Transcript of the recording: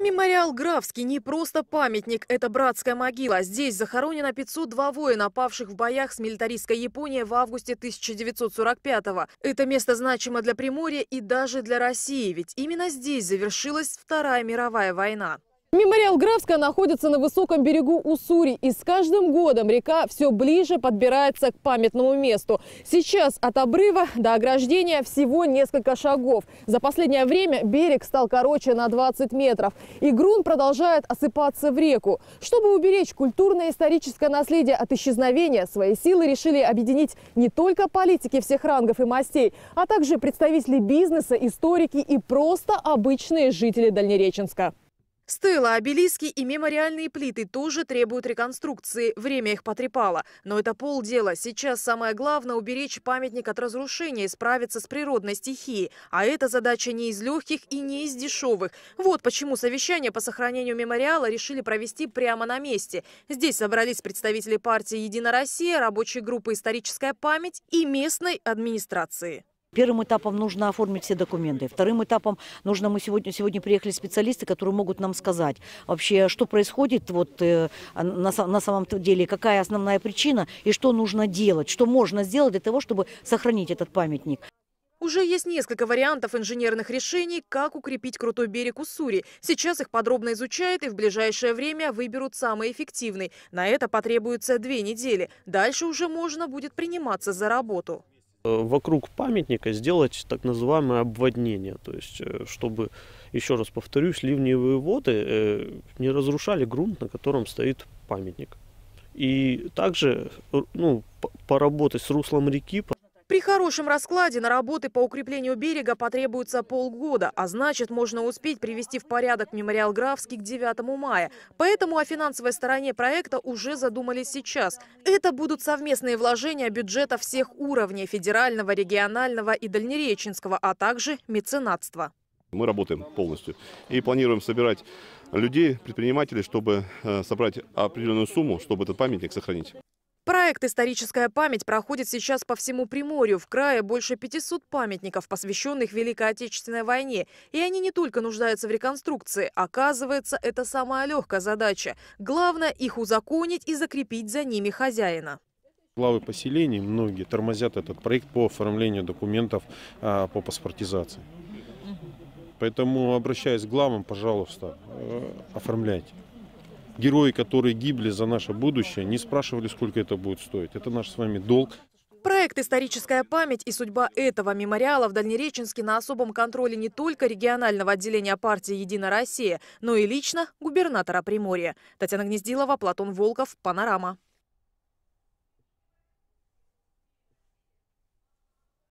Мемориал Графский не просто памятник, это братская могила. Здесь захоронено 502 воина, павших в боях с милитаристской Японией в августе 1945-го. Это место значимо для Приморья и даже для России, ведь именно здесь завершилась Вторая мировая война. Мемориал Графска находится на высоком берегу Уссури, и с каждым годом река все ближе подбирается к памятному месту. Сейчас от обрыва до ограждения всего несколько шагов. За последнее время берег стал короче на 20 метров, и грунт продолжает осыпаться в реку. Чтобы уберечь культурно-историческое наследие от исчезновения, свои силы решили объединить не только политики всех рангов и мастей, а также представители бизнеса, историки и просто обычные жители Дальнереченска. Стыла, обелиски и мемориальные плиты тоже требуют реконструкции. Время их потрепало. Но это полдела. Сейчас самое главное – уберечь памятник от разрушения и справиться с природной стихией. А эта задача не из легких и не из дешевых. Вот почему совещание по сохранению мемориала решили провести прямо на месте. Здесь собрались представители партии «Единая Россия», рабочей группы «Историческая память» и местной администрации. Первым этапом нужно оформить все документы. Вторым этапом нужно, мы сегодня, сегодня приехали специалисты, которые могут нам сказать вообще, что происходит вот, э, на, на самом деле, какая основная причина и что нужно делать, что можно сделать для того, чтобы сохранить этот памятник. Уже есть несколько вариантов инженерных решений, как укрепить крутой берег Уссури. Сейчас их подробно изучают и в ближайшее время выберут самый эффективный. На это потребуется две недели. Дальше уже можно будет приниматься за работу. Э, вокруг памятника сделать так называемое обводнение, то есть э, чтобы, еще раз повторюсь, ливневые воды э, не разрушали грунт, на котором стоит памятник. И также ну, поработать с руслом реки, хорошем раскладе на работы по укреплению берега потребуется полгода, а значит, можно успеть привести в порядок мемориал Графский к 9 мая. Поэтому о финансовой стороне проекта уже задумались сейчас. Это будут совместные вложения бюджета всех уровней – федерального, регионального и дальнереченского, а также меценатства. Мы работаем полностью и планируем собирать людей, предпринимателей, чтобы э, собрать определенную сумму, чтобы этот памятник сохранить. Проект «Историческая память» проходит сейчас по всему Приморью. В крае больше 500 памятников, посвященных Великой Отечественной войне. И они не только нуждаются в реконструкции. Оказывается, это самая легкая задача. Главное – их узаконить и закрепить за ними хозяина. Главы поселений, многие, тормозят этот проект по оформлению документов а, по паспортизации. Поэтому обращаюсь к главам, пожалуйста, э, оформляйте герои, которые гибли за наше будущее, не спрашивали, сколько это будет стоить. Это наш с вами долг. Проект «Историческая память» и судьба этого мемориала в Дальнереченске на особом контроле не только регионального отделения партии «Единая Россия», но и лично губернатора Приморья. Татьяна Гнездилова, Платон Волков, «Панорама».